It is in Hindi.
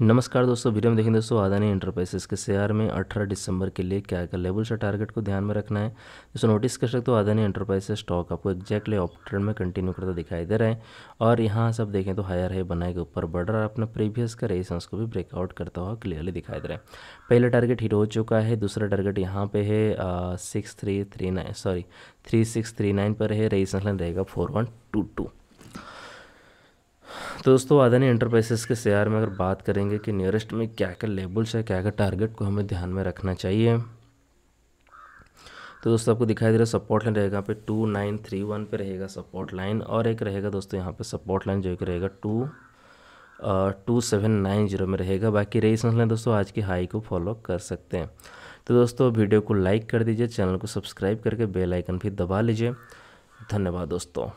नमस्कार दोस्तों वीडियो में देखें दोस्तों आदानी इंटरप्राइजेस के शेयर में 18 दिसंबर के लिए क्या क्या लेवल से टारगेट को ध्यान में रखना है दोस्तों नोटिस कर सकते हो आदानी इंटरप्राइजेस स्टॉक आपको एक्जैक्टली ऑप ट्रेंड में कंटिन्यू करता दिखाई दे रहा है और यहाँ सब देखें तो हायर है बनाए के ऊपर बढ़ रहा है प्रीवियस का रेसेंस को भी ब्रेकआउट करता हुआ क्लियरली दिखाई दे रहा है पहला टारगेट हिट हो चुका है दूसरा टारगेट यहाँ पे है six three three nine sorry three six three nine पर है रेसेंस लाइन रहेगा फोर वन टू टू तो दोस्तों आदानी इंटरप्राइजेस के शेयर में अगर बात करेंगे कि नियरेस्ट में क्या क्या लेबल्स है क्या क्या टारगेट को हमें ध्यान में रखना चाहिए तो दोस्तों आपको दिखाई दे रहा है सपोर्ट लाइन रहेगा पे टू नाइन थ्री वन पर रहेगा सपोर्ट लाइन और एक रहेगा दोस्तों यहाँ पे सपोर्ट लाइन जो कि रहेगा two two seven nine zero में रहेगा बाकी रेजिस्टेंस लें दोस्तों आज की हाई को फॉलो कर सकते हैं तो दोस्तों वीडियो को लाइक कर दीजिए चैनल को सब्सक्राइब करके बेलाइकन भी दबा लीजिए धन्यवाद दोस्तों